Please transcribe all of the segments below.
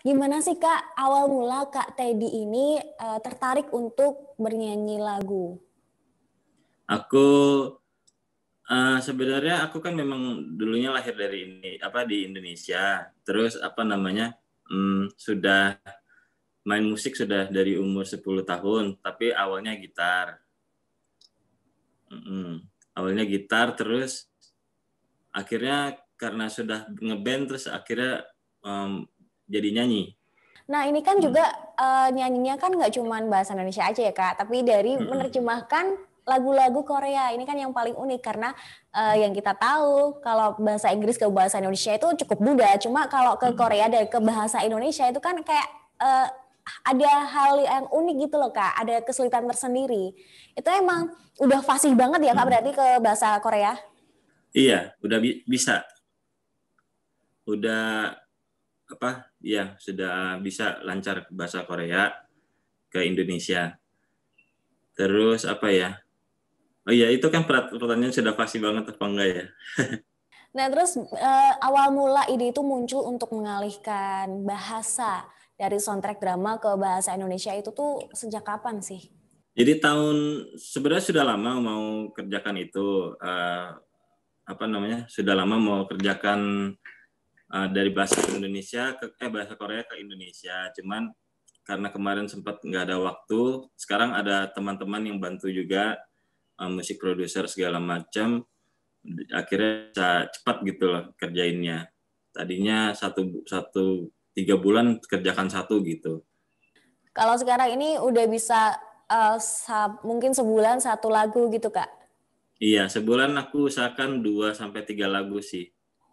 Gimana sih Kak awal mula Kak Teddy ini uh, tertarik untuk bernyanyi lagu? Aku uh, sebenarnya aku kan memang dulunya lahir dari ini apa di Indonesia. Terus apa namanya? um, sudah main musik sudah dari umur 10 tahun, tapi awalnya gitar. Mm -mm. Awalnya gitar terus akhirnya karena sudah ngeband terus akhirnya um, jadi nyanyi. Nah ini kan hmm. juga uh, nyanyinya kan nggak cuma bahasa Indonesia aja ya kak, tapi dari hmm. menerjemahkan lagu-lagu Korea ini kan yang paling unik karena uh, yang kita tahu kalau bahasa Inggris ke bahasa Indonesia itu cukup mudah cuma kalau ke Korea dari ke bahasa Indonesia itu kan kayak uh, ada hal yang unik gitu loh kak ada kesulitan tersendiri itu emang udah fasih banget ya kak berarti ke bahasa Korea iya udah bi bisa udah apa ya sudah bisa lancar bahasa Korea ke Indonesia. Terus apa ya? Oh ya itu kan pertanyaan sudah pasti banget apa enggak ya? nah terus eh, awal mula ide itu muncul untuk mengalihkan bahasa dari soundtrack drama ke bahasa Indonesia itu tuh sejak kapan sih? Jadi tahun sebenarnya sudah lama mau kerjakan itu eh, apa namanya sudah lama mau kerjakan Eh, dari bahasa Indonesia ke eh bahasa Korea ke Indonesia. Cuman karena kemarin sempat nggak ada waktu, sekarang ada teman-teman yang bantu juga uh, musik produser segala macam. Akhirnya bisa cepat gitu loh kerjainnya. Tadinya satu satu tiga bulan kerjakan satu gitu. Kalau sekarang ini udah bisa uh, eh, sa mungkin sebulan satu lagu gitu kak? Iya sebulan aku usahakan dua sampai tiga lagu sih.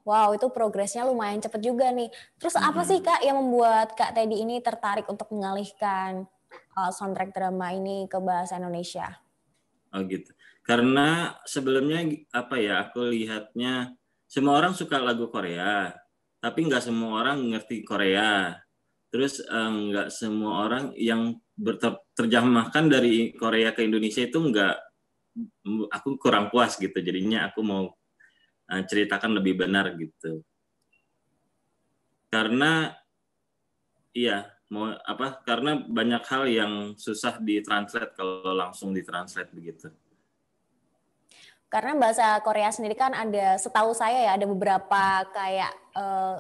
Wow, itu progresnya lumayan cepat juga nih. Terus mm -hmm. apa sih Kak yang membuat Kak Teddy ini tertarik untuk mengalihkan uh, soundtrack drama ini ke bahasa Indonesia? Oh gitu. Karena sebelumnya apa ya, aku lihatnya semua orang suka lagu Korea, tapi nggak semua orang ngerti Korea. Terus eh, nggak um, semua orang yang terjemahkan dari Korea ke Indonesia itu nggak aku kurang puas gitu. Jadinya aku mau Eh, ceritakan lebih benar gitu karena iya mau apa karena banyak hal yang susah ditranslate kalau langsung ditranslate begitu karena bahasa Korea sendiri kan ada setahu saya ya ada beberapa kayak eh,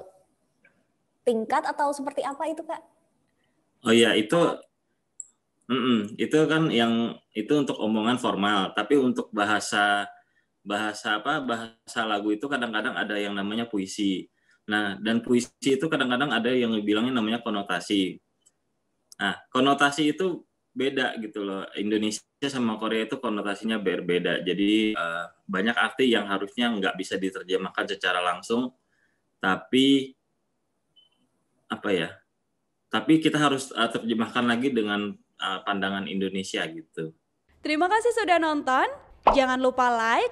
tingkat atau seperti apa itu kak oh iya itu mm -mm, itu kan yang itu untuk omongan formal tapi untuk bahasa bahasa apa bahasa lagu itu kadang-kadang ada yang namanya puisi. Nah, dan puisi itu kadang-kadang ada yang bilangnya namanya konotasi. Nah, konotasi itu beda gitu loh. Indonesia sama Korea itu konotasinya berbeda. Jadi eh, banyak arti yang harusnya nggak bisa diterjemahkan secara langsung, tapi apa ya? Tapi kita harus eh, terjemahkan lagi dengan eh, pandangan Indonesia gitu. Terima kasih sudah nonton. Jangan lupa like,